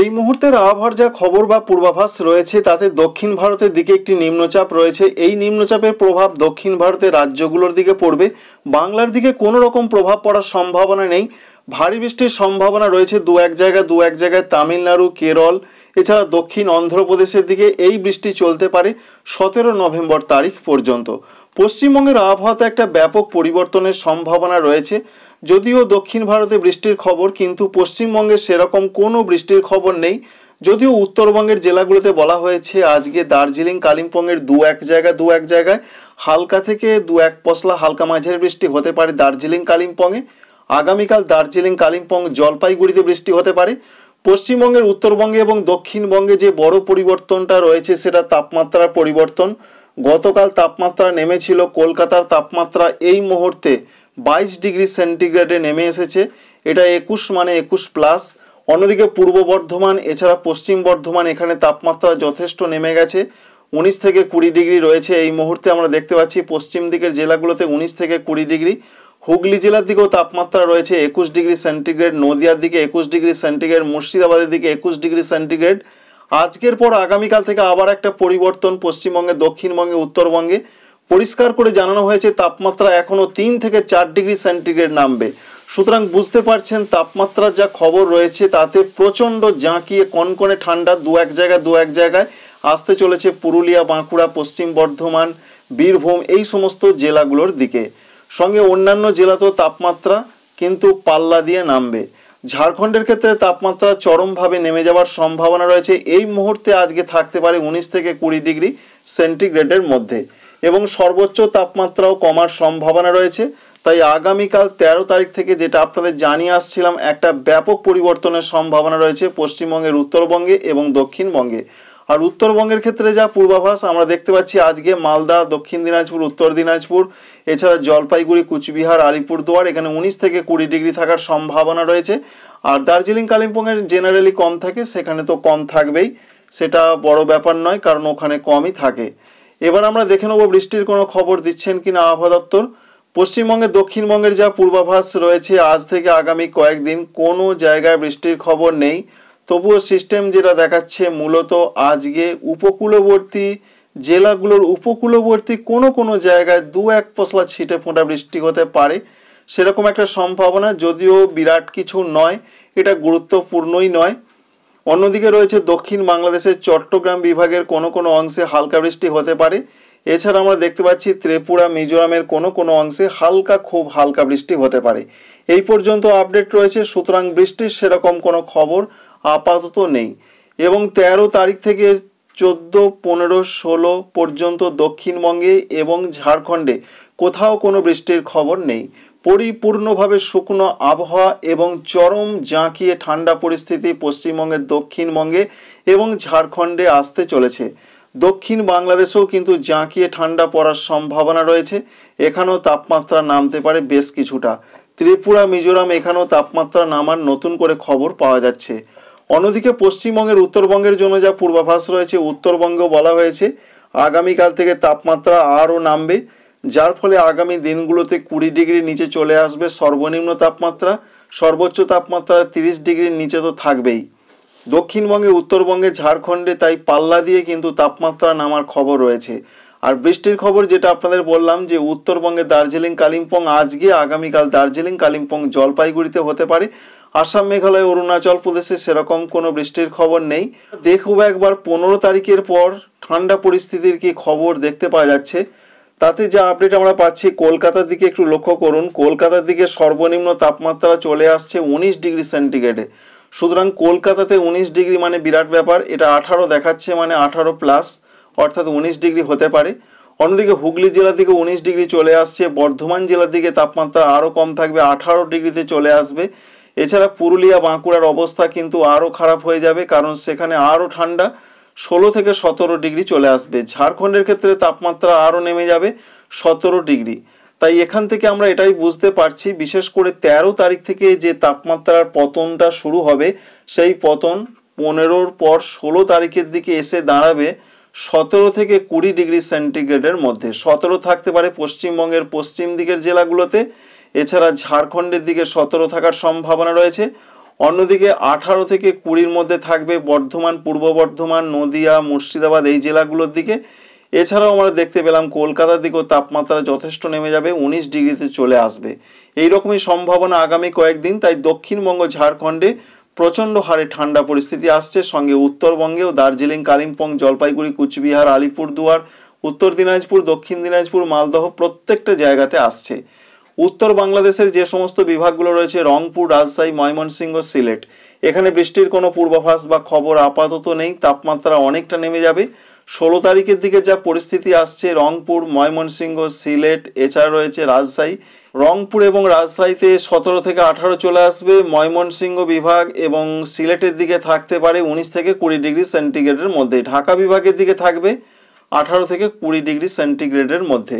এই মুহূর্তের আবহাওয়ার যা খবর বা পূর্বাভাস রয়েছে তাতে দক্ষিণ ভারতের দিকে একটি নিম্নচাপ রয়েছে এই নিম্নচাপের প্রভাব দক্ষিণ ভারতের রাজ্যগুলোর দিকে পড়বে বাংলার দিকে কোনো রকম প্রভাব পড়ার সম্ভাবনা নেই ভারী বৃষ্টির সম্ভাবনা রয়েছে দু এক জায়গায় দু এক জায়গায় তামিলনাড়ু কেরল এছাড়া দক্ষিণ অন্ধ্রপ্রদেশের দিকে এই বৃষ্টি চলতে পারে সতেরো নভেম্বর তারিখ পর্যন্ত পশ্চিমবঙ্গের আবহাওয়াতে একটা ব্যাপক পরিবর্তনের সম্ভাবনা রয়েছে যদিও দক্ষিণ ভারতে বৃষ্টির খবর কিন্তু পশ্চিমবঙ্গে সেরকম কোনো বৃষ্টির খবর নেই যদিও উত্তরবঙ্গের জেলাগুলোতে বলা হয়েছে আজকে দার্জিলিং কালিম্পংয়ের দু এক জায়গা দু এক জায়গায় হালকা থেকে দু এক পশলা হালকা মাঝের বৃষ্টি হতে পারে দার্জিলিং কালিম্পংয়ে আগামীকাল দার্জিলিং কালিম্পং জলপাইগুড়িতে বৃষ্টি হতে পারে পশ্চিমবঙ্গের উত্তরবঙ্গে এবং দক্ষিণবঙ্গে যে বড় পরিবর্তনটা রয়েছে সেটা তাপমাত্রার পরিবর্তন গতকাল তাপমাত্রা নেমেছিল কলকাতার তাপমাত্রা এই মুহূর্তে বাইশ ডিগ্রি সেন্টিগ্রেডে নেমে এসেছে এটা একুশ মানে একুশ প্লাস অন্যদিকে পূর্ব বর্ধমান এছাড়া পশ্চিম বর্ধমান এখানে তাপমাত্রা যথেষ্ট নেমে গেছে উনিশ থেকে কুড়ি ডিগ্রি রয়েছে এই মুহূর্তে আমরা দেখতে পাচ্ছি পশ্চিম দিকের জেলাগুলোতে উনিশ থেকে কুড়ি ডিগ্রি হুগলি জেলার দিকেও তাপমাত্রা রয়েছে একুশ ডিগ্রি সেন্টিগ্রেড নদিয়ার দিকে একুশ ডিগ্রি সেন্টিগ্রেড মুর্শিদাবাদের দিকে একুশ ডিগ্রি সেন্টিগ্রেড আজকের পর আগামীকাল থেকে আবার একটা পরিবর্তন পশ্চিমবঙ্গে দক্ষিণবঙ্গে উত্তরবঙ্গে পরিষ্কার করে জানানো হয়েছে তাপমাত্রা এখনও তিন থেকে চার ডিগ্রি সেন্টিগ্রেড নামবে সুতরাং বুঝতে পারছেন তাপমাত্রার যা খবর রয়েছে তাতে প্রচণ্ড জাঁকিয়ে কনকনে ঠান্ডা দু এক জায়গায় দু এক জায়গায় আসতে চলেছে পুরুলিয়া বাঁকুড়া পশ্চিম বর্ধমান বীরভূম এই সমস্ত জেলাগুলোর দিকে সঙ্গে অন্যান্য জেলাতেও তাপমাত্রা কিন্তু পাল্লা দিয়ে নামবে ঝাড়খণ্ডের ক্ষেত্রে তাপমাত্রা চরমভাবে নেমে যাওয়ার সম্ভাবনা রয়েছে এই মুহূর্তে আজকে থাকতে পারে উনিশ থেকে কুড়ি ডিগ্রি সেন্টিগ্রেডের মধ্যে এবং সর্বোচ্চ তাপমাত্রাও কমার সম্ভাবনা রয়েছে তাই আগামীকাল ১৩ তারিখ থেকে যেটা আপনাদের জানিয়ে আসছিলাম একটা ব্যাপক পরিবর্তনের সম্ভাবনা রয়েছে পশ্চিমবঙ্গের উত্তরবঙ্গে এবং দক্ষিণবঙ্গে আর উত্তরবঙ্গের ক্ষেত্রে যা পূর্বাভাস আমরা দেখতে পাচ্ছি আজকে মালদা দক্ষিণ দিনাজপুর উত্তর দিনাজপুর এছাড়া জলপাইগুড়ি কুচবিহার আলিপুরদুয়ার এখানে উনিশ থেকে কুড়ি ডিগ্রি থাকার সম্ভাবনা রয়েছে আর দার্জিলিং কালিম্পংয়ের জেনারেলি কম থাকে সেখানে তো কম থাকবেই সেটা বড় ব্যাপার নয় কারণ ওখানে কমই থাকে এবার আমরা দেখে নেব বৃষ্টির কোনো খবর দিচ্ছেন কি না আবহাওয়া দপ্তর পশ্চিমবঙ্গে দক্ষিণবঙ্গের যা পূর্বাভাস রয়েছে আজ থেকে আগামী কয়েকদিন কোনো জায়গায় বৃষ্টির খবর নেই তবুও সিস্টেম যেটা দেখাচ্ছে মূলত আজকে উপকূলবর্তী জেলাগুলোর উপকূলবর্তী কোনো কোনো জায়গায় দু এক পশলা ছিটে ফোঁটা বৃষ্টি হতে পারে সেরকম একটা সম্ভাবনা যদিও বিরাট কিছু নয় এটা গুরুত্বপূর্ণই নয় অন্যদিকে রয়েছে দক্ষিণ বাংলাদেশের চট্টগ্রাম বিভাগের কোনো কোনো অংশে হালকা বৃষ্টি হতে পারে এছাড়া আমরা দেখতে পাচ্ছি ত্রিপুরা মিজোরামের কোনো কোনো অংশে হালকা খুব হালকা বৃষ্টি হতে পারে এই পর্যন্ত আপডেট রয়েছে সুতরাং বৃষ্টির সেরকম কোনো খবর আপাতত নেই এবং ১৩ তারিখ থেকে চোদ্দ পনেরো ষোলো পর্যন্ত দক্ষিণবঙ্গে এবং ঝাড়খণ্ডে কোথাও কোনো বৃষ্টির খবর নেই পরিপূর্ণভাবে শুকনো আবহাওয়া এবং চরম জাঁকিয়ে ঠান্ডা পরিস্থিতি পশ্চিমবঙ্গের দক্ষিণবঙ্গে এবং ঝাড়খণ্ডে আসতে চলেছে দক্ষিণ বাংলাদেশেও কিন্তু জাঁকিয়ে ঠান্ডা পড়ার সম্ভাবনা রয়েছে এখানেও তাপমাত্রা নামতে পারে বেশ কিছুটা ত্রিপুরা মিজোরাম এখানেও তাপমাত্রা নামার নতুন করে খবর পাওয়া যাচ্ছে অন্যদিকে পশ্চিমবঙ্গের উত্তরবঙ্গের জন্য যা পূর্বাভাস রয়েছে উত্তরবঙ্গ বলা হয়েছে আগামীকাল থেকে তাপমাত্রা আরও নামবে যার ফলে আগামী দিনগুলোতে কুড়ি ডিগ্রি নিচে চলে আসবে সর্বনিম্ন তাপমাত্রা সর্বোচ্চ তাপমাত্রা তিরিশ ডিগ্রির নিচে তো থাকবেই দক্ষিণবঙ্গে উত্তরবঙ্গে ঝাড়খণ্ডে তাই পাল্লা দিয়ে কিন্তু তাপমাত্রা নামার খবর রয়েছে আর বৃষ্টির খবর যেটা আপনাদের বললাম যে উত্তরবঙ্গে দার্জিলিং কালিম্পং আজকে আগামীকাল দার্জিলিং কালিম্পং জলপাইগুড়িতে হতে পারে আসাম মেঘালয় অরুণাচল প্রদেশে সেরকম কোনো বৃষ্টির খবর নেই দেখব একবার পনেরো তারিখের পর ঠান্ডা পরিস্থিতির কি খবর দেখতে পাওয়া যাচ্ছে তাতে যা আপডেট আমরা পাচ্ছি কলকাতার দিকে একটু লক্ষ্য করুন কলকাতার দিকে সর্বনিম্ন তাপমাত্রা চলে আসছে উনিশ ডিগ্রি সেন্টিগ্রেডে সুতরাং কলকাতাতে উনিশ ডিগ্রি মানে বিরাট ব্যাপার এটা আঠারো দেখাচ্ছে মানে আঠারো প্লাস অর্থাৎ উনিশ ডিগ্রি হতে পারে অন্যদিকে হুগলি জেলা থেকে উনিশ ডিগ্রি চলে আসছে বর্ধমান জেলার দিকে তাপমাত্রা আরও কম থাকবে আঠারো ডিগ্রিতে চলে আসবে এছাড়া পুরুলিয়া বাঁকুড়ার অবস্থা কিন্তু আরও খারাপ হয়ে যাবে কারণ সেখানে আরও ঠান্ডা ষোলো থেকে সতেরো ডিগ্রি চলে আসবে ঝাড়খণ্ডের ক্ষেত্রে তাপমাত্রা আরও নেমে যাবে সতেরো ডিগ্রি তাই এখান থেকে আমরা এটাই বুঝতে পারছি বিশেষ করে ১৩ তারিখ থেকে যে তাপমাত্রার পতনটা শুরু হবে সেই পতন পনেরোর পর ষোলো তারিখের দিকে এসে দাঁড়াবে সতেরো থেকে কুড়ি ডিগ্রি সেন্টিগ্রেডের মধ্যে সতেরো থাকতে পারে পশ্চিমবঙ্গের পশ্চিম দিকের জেলাগুলোতে এছাড়া ঝাড়খণ্ডের দিকে সতেরো থাকার সম্ভাবনা রয়েছে অন্যদিকে আঠারো থেকে কুড়ির মধ্যে থাকবে বর্ধমান পূর্ব বর্ধমান নদিয়া মুর্শিদাবাদ এই জেলাগুলোর দিকে এছাড়াও আমরা দেখতে পেলাম কলকাতার দিকেও তাপমাত্রা যথেষ্ট নেমে যাবে উনিশ ডিগ্রিতে চলে আসবে এই রকমই সম্ভাবনা আগামী কয়েকদিন তাই দক্ষিণবঙ্গ ঝাড়খণ্ডে প্রচণ্ড হারে ঠান্ডা পরিস্থিতি আসছে সঙ্গে উত্তরবঙ্গেও দার্জিলিং কালিম্পং জলপাইগুড়ি কুচবিহার আলিপুরদুয়ার উত্তর দিনাজপুর দক্ষিণ দিনাজপুর মালদহ প্রত্যেকটা জায়গাতে আসছে উত্তর বাংলাদেশের যে সমস্ত বিভাগগুলো রয়েছে রংপুর রাজশাহী ময়মনসিংহ সিলেট এখানে বৃষ্টির কোনো পূর্বাভাস বা খবর আপাতত নেই তাপমাত্রা অনেকটা নেমে যাবে ষোলো তারিখের দিকে যা পরিস্থিতি আসছে রংপুর ময়মনসিংহ সিলেট এছাড়া রয়েছে রাজশাহী রংপুর এবং রাজশাহীতে সতেরো থেকে আঠারো চলে আসবে ময়মনসিংহ বিভাগ এবং সিলেটের দিকে থাকতে পারে উনিশ থেকে কুড়ি ডিগ্রি সেন্টিগ্রেডের মধ্যে ঢাকা বিভাগের দিকে থাকবে আঠারো থেকে কুড়ি ডিগ্রি সেন্টিগ্রেডের মধ্যে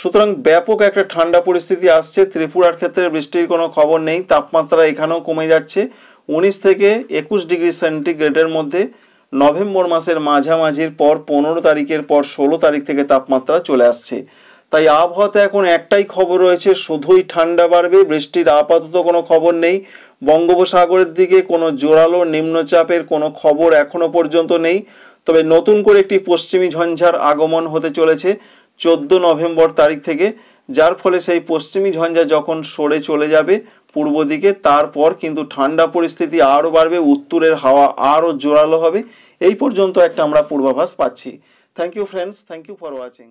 সুতরাং ব্যাপক একটা ঠান্ডা পরিস্থিতি আসছে ত্রিপুরার ক্ষেত্রে বৃষ্টির কোনো খবর নেই তাপমাত্রা এখানেও কমে যাচ্ছে উনিশ থেকে একুশ ডিগ্রি সেন্টিগ্রেডের মধ্যে নভেম্বর মাসের মাঝামাঝির পর পনেরো তারিখের পর ষোলো তারিখ থেকে তাপমাত্রা চলে আসছে তাই আবহাওয়াতে এখন একটাই খবর রয়েছে শুধুই ঠান্ডা বাড়বে বৃষ্টির আপাতত কোনো খবর নেই বঙ্গোপসাগরের দিকে কোনো জোরালো নিম্নচাপের কোনো খবর এখনও পর্যন্ত নেই তবে নতুন করে একটি পশ্চিমী ঝঞ্ঝার আগমন হতে চলেছে চোদ্দ নভেম্বর তারিখ থেকে যার ফলে সেই পশ্চিমী ঝঞ্ঝা যখন সরে চলে যাবে পূর্ব দিকে তারপর কিন্তু ঠান্ডা পরিস্থিতি আরও বাড়বে উত্তরের হাওয়া আরও জোরালো হবে এই পর্যন্ত একটা আমরা পূর্বাভাস পাচ্ছি thank you friends thank you for watching